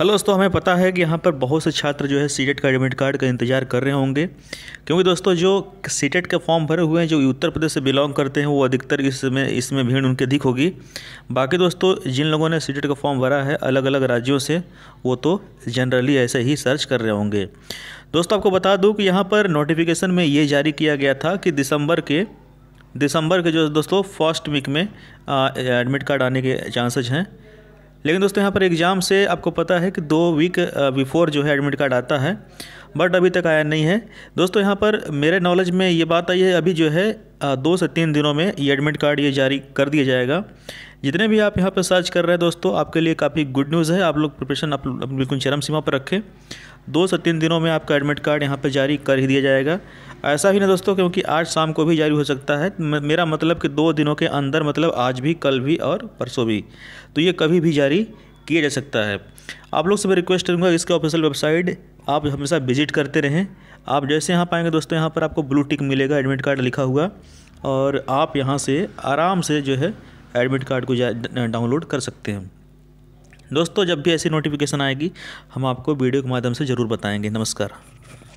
hello दोस्तों हमें पता है कि यहाँ पर बहुत से छात्र जो है सीटेट e का एडमिट कार्ड का इंतजार कर रहे होंगे क्योंकि दोस्तों जो सीटेट e के फॉर्म भरे हुए हैं जो उत्तर प्रदेश से बिलोंग करते हैं वो अधिकतर इसमें इसमें भीड़ उनके अधिक होगी बाकी दोस्तों जिन लोगों ने सीटेट e का फॉर्म भरा है अलग अलग राज्यों से वो तो जनरली ऐसे ही सर्च कर रहे होंगे दोस्तों आपको बता दूँ कि यहाँ पर नोटिफिकेशन में ये जारी किया गया था कि दिसंबर के दिसंबर के जो दोस्तों फर्स्ट वीक में एडमिट कार्ड आने के चांसेज हैं लेकिन दोस्तों यहाँ पर एग्ज़ाम से आपको पता है कि दो वीक बिफोर जो है एडमिट कार्ड आता है बट अभी तक आया नहीं है दोस्तों यहाँ पर मेरे नॉलेज में ये बात आई है अभी जो है दो से तीन दिनों में ये एडमिट कार्ड ये जारी कर दिया जाएगा जितने भी आप यहाँ पर सर्च कर रहे हैं दोस्तों आपके लिए काफ़ी गुड न्यूज़ है आप लोग प्रिपरेशन आप बिल्कुल चरम सीमा पर रखें दो से तीन दिनों में आपका एडमिट कार्ड यहाँ पर जारी कर ही दिया जाएगा ऐसा भी ना दोस्तों क्योंकि आज शाम को भी जारी हो सकता है मेरा मतलब कि दो दिनों के अंदर मतलब आज भी कल भी और परसों भी तो ये कभी भी जारी किया जा सकता है आप लोग से मैं रिक्वेस्ट करूँगा इसका ऑफिशियल वेबसाइट आप हमेशा विजिट करते रहें आप जैसे यहाँ पाएंगे दोस्तों यहाँ पर आपको ब्लू टिक मिलेगा एडमिट कार्ड लिखा हुआ और आप यहाँ से आराम से जो है एडमिट कार्ड को डाउनलोड कर सकते हैं दोस्तों जब भी ऐसी नोटिफिकेशन आएगी हम आपको वीडियो के माध्यम से ज़रूर बताएंगे नमस्कार